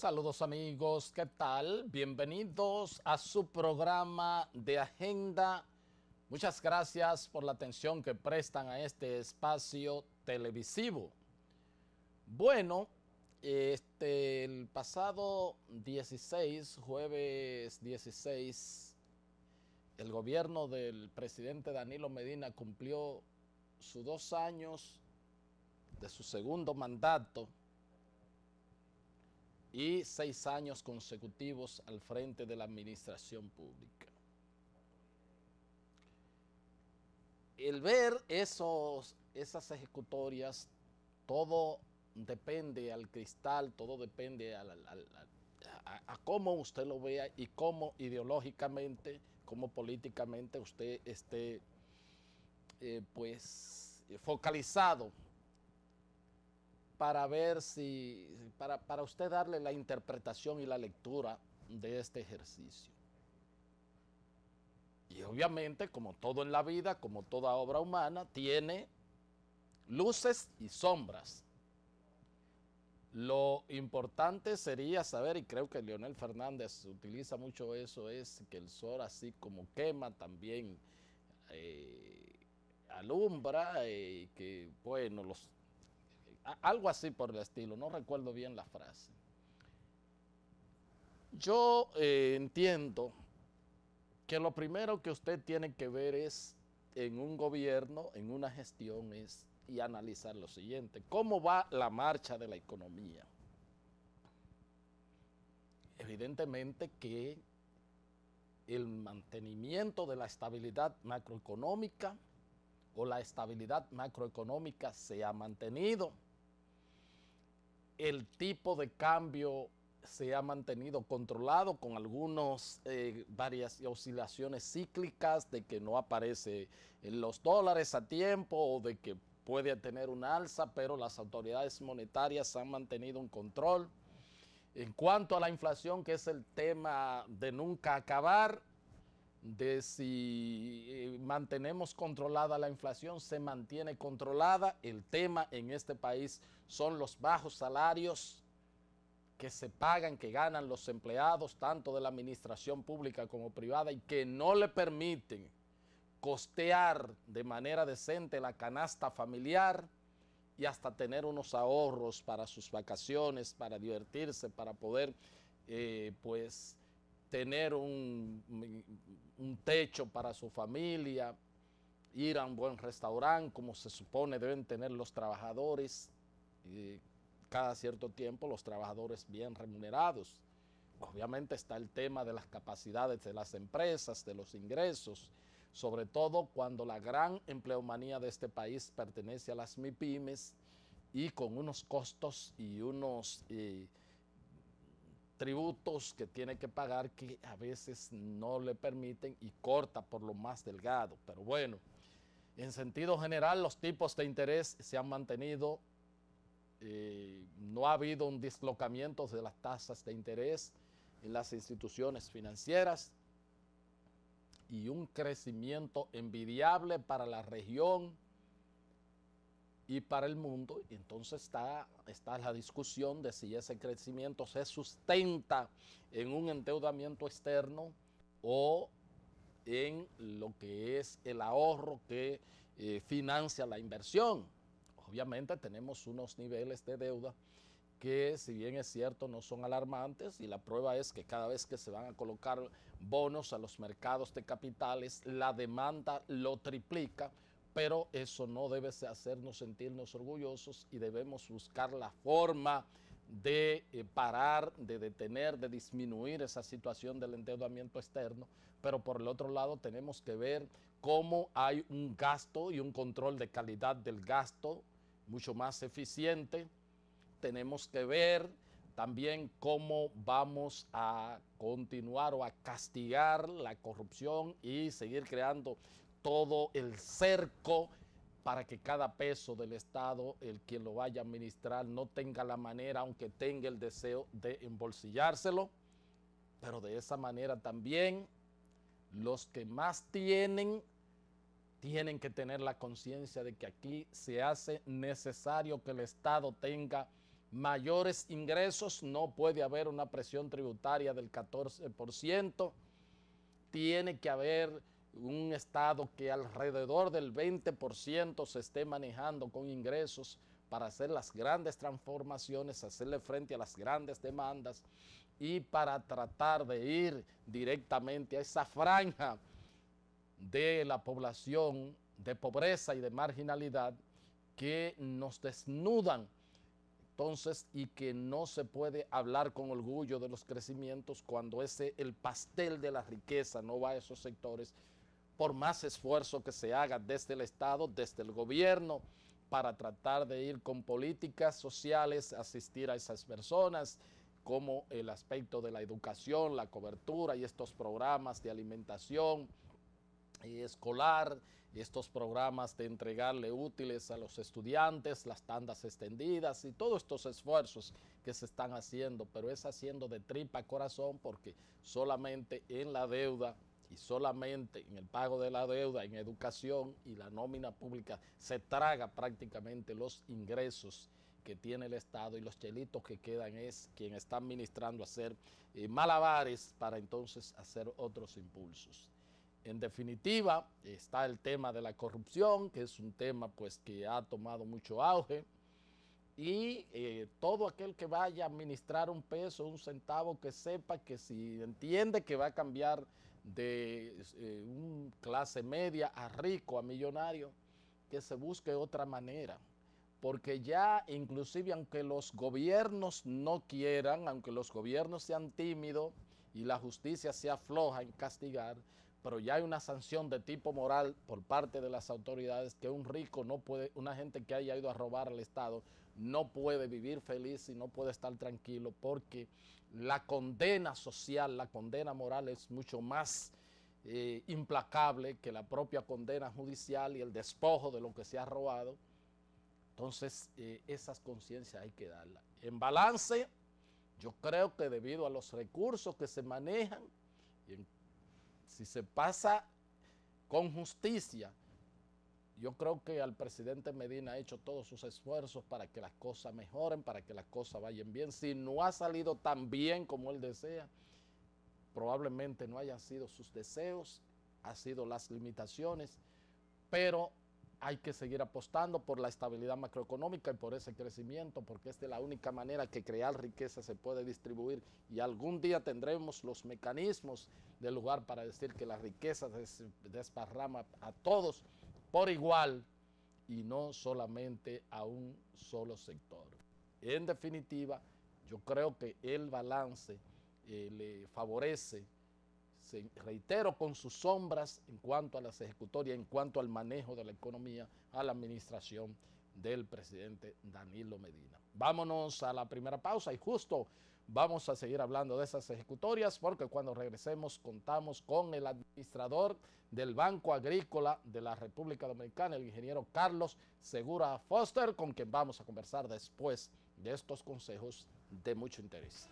Saludos amigos, ¿qué tal? Bienvenidos a su programa de agenda. Muchas gracias por la atención que prestan a este espacio televisivo. Bueno, este, el pasado 16, jueves 16, el gobierno del presidente Danilo Medina cumplió sus dos años de su segundo mandato y seis años consecutivos al frente de la administración pública. El ver esos, esas ejecutorias, todo depende al cristal, todo depende a, cómo usted lo vea y cómo ideológicamente, cómo políticamente usted esté eh, pues focalizado para ver si, para, usted darle la interpretación y la lectura de este ejercicio. Y obviamente, como todo en la vida, como toda obra humana, tiene luces y sombras. Lo importante sería saber, y creo que Leonel Fernández utiliza mucho eso, es que el sol así como quema también eh, alumbra, eh, y que bueno, los algo así por el estilo, no recuerdo bien la frase. Yo eh, entiendo que lo primero que usted tiene que ver es en un gobierno, en una gestión, es y analizar lo siguiente, ¿cómo va la marcha de la economía? Evidentemente que el mantenimiento de la estabilidad macroeconómica o la estabilidad macroeconómica se ha mantenido el tipo de cambio se ha mantenido controlado con algunas eh, varias oscilaciones cíclicas de que no aparece en los dólares a tiempo o de que puede tener una alza, pero las autoridades monetarias han mantenido un control. En cuanto a la inflación, que es el tema de nunca acabar, de si eh, mantenemos controlada la inflación, se mantiene controlada. El tema en este país son los bajos salarios que se pagan, que ganan los empleados, tanto de la administración pública como privada, y que no le permiten costear de manera decente la canasta familiar y hasta tener unos ahorros para sus vacaciones, para divertirse, para poder, eh, pues, tener un hecho para su familia, ir a un buen restaurante como se supone deben tener los trabajadores, y cada cierto tiempo los trabajadores bien remunerados. Obviamente está el tema de las capacidades de las empresas, de los ingresos, sobre todo cuando la gran empleomanía de este país pertenece a las MIPIMES y con unos costos y unos... Eh, tributos que tiene que pagar que a veces no le permiten y corta por lo más delgado. Pero bueno, en sentido general los tipos de interés se han mantenido, eh, no ha habido un deslocamiento de las tasas de interés en las instituciones financieras y un crecimiento envidiable para la región y para el mundo. entonces está, está la discusión de si ese crecimiento se sustenta en un endeudamiento externo o en lo que es el ahorro que eh, financia la inversión. Obviamente tenemos unos niveles de deuda que si bien es cierto no son alarmantes y la prueba es que cada vez que se van a colocar bonos a los mercados de capitales, la demanda lo triplica, pero eso no debe hacernos sentirnos orgullosos y debemos buscar la forma de eh, parar, de detener, de disminuir esa situación del endeudamiento externo, pero por el otro lado tenemos que ver cómo hay un gasto y un control de calidad del gasto mucho más eficiente. Tenemos que ver también cómo vamos a continuar o a castigar la corrupción y seguir creando todo el cerco para que cada peso del Estado, el quien lo vaya a administrar, no tenga la manera, aunque tenga el deseo de embolsillárselo, pero de esa manera también los que más tienen, tienen que tener la conciencia de que aquí se hace necesario que el Estado tenga mayores ingresos, no puede haber una presión tributaria del 14%, tiene que haber un Estado que alrededor del 20% se esté manejando con ingresos para hacer las grandes transformaciones, hacerle frente a las grandes demandas y para tratar de ir directamente a esa franja de la población de pobreza y de marginalidad que nos desnudan entonces y que no se puede hablar con orgullo de los crecimientos cuando ese el pastel de la riqueza no va a esos sectores por más esfuerzo que se haga desde el Estado, desde el gobierno, para tratar de ir con políticas sociales, asistir a esas personas, como el aspecto de la educación, la cobertura y estos programas de alimentación eh, escolar, estos programas de entregarle útiles a los estudiantes, las tandas extendidas y todos estos esfuerzos que se están haciendo, pero es haciendo de tripa corazón porque solamente en la deuda y solamente en el pago de la deuda, en educación y la nómina pública, se traga prácticamente los ingresos que tiene el Estado y los chelitos que quedan es quien está administrando hacer eh, malabares para entonces hacer otros impulsos. En definitiva, está el tema de la corrupción, que es un tema pues que ha tomado mucho auge y eh, todo aquel que vaya a administrar un peso, un centavo, que sepa que si entiende que va a cambiar de eh, un clase media a rico, a millonario, que se busque otra manera. Porque ya inclusive aunque los gobiernos no quieran, aunque los gobiernos sean tímidos y la justicia sea floja en castigar, pero ya hay una sanción de tipo moral por parte de las autoridades que un rico no puede, una gente que haya ido a robar al Estado no puede vivir feliz y no puede estar tranquilo porque la condena social, la condena moral es mucho más eh, implacable que la propia condena judicial y el despojo de lo que se ha robado. Entonces eh, esas conciencias hay que darlas. En balance, yo creo que debido a los recursos que se manejan en si se pasa con justicia, yo creo que al presidente Medina ha hecho todos sus esfuerzos para que las cosas mejoren, para que las cosas vayan bien. Si no ha salido tan bien como él desea, probablemente no hayan sido sus deseos, ha sido las limitaciones, pero hay que seguir apostando por la estabilidad macroeconómica y por ese crecimiento, porque esta es la única manera que crear riqueza se puede distribuir y algún día tendremos los mecanismos del lugar para decir que la riqueza desparrama a todos por igual y no solamente a un solo sector. En definitiva, yo creo que el balance eh, le favorece reitero, con sus sombras en cuanto a las ejecutorias, en cuanto al manejo de la economía, a la administración del presidente Danilo Medina. Vámonos a la primera pausa y justo vamos a seguir hablando de esas ejecutorias porque cuando regresemos contamos con el administrador del Banco Agrícola de la República Dominicana, el ingeniero Carlos Segura Foster, con quien vamos a conversar después de estos consejos de mucho interés.